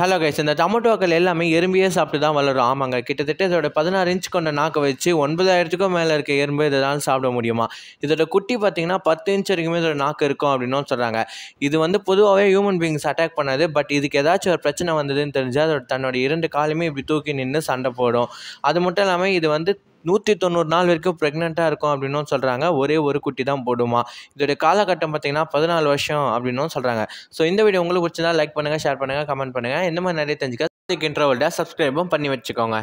hello guys இந்த டொமேட்டோக்கள் எல்லாமே எறும்பியே சாப்பிட்டு தான் வளரும் ஆமாங்க கிட்டத்தட்ட இதோட பதினாறு இன்ச் கொண்ட நாக்கை வச்சு ஒன்பதாயிரத்துக்கும் மேலே இருக்க எறும்பு இதெல்லாம் சாப்பிட முடியுமா இதோட குட்டி பார்த்தீங்கன்னா பத்து இன்ச் வரைக்குமே இதோட நாக்கு இருக்கும் அப்படின்னும் சொல்கிறாங்க இது வந்து பொதுவாகவே ஹியூமன் பீங்ஸ் அட்டாக் பண்ணாது பட் இதுக்கு ஏதாச்சும் ஒரு பிரச்சனை வந்ததுன்னு தெரிஞ்சால் அதோட தன்னோட இரண்டு காலையுமே இப்படி தூக்கி நின்று சண்டை போடும் அது மட்டும் இல்லாமல் இது வந்து நூற்றி தொண்ணூறு நாள் வரைக்கும் ப்ரெக்னெண்ட்டாக இருக்கும் அப்படின்னும் சொல்கிறாங்க ஒரே ஒரு குட்டி தான் போடுமா இதோடைய காலகட்டம் பார்த்திங்கன்னா பதினாலு வருஷம் அப்படின்னும் சொல்கிறாங்க ஸோ இந்த வீடியோ உங்களுக்கு பிடிச்சதா லைக் பண்ணுங்கள் ஷேர் பண்ணுங்கள் கமெண்ட் பண்ணுங்கள் இந்த மாதிரி நிறைய தெரிஞ்சுக்க இன்ட்ரவல்டாக சப்ஸ்கிரைபும் பண்ணி வச்சுக்கோங்க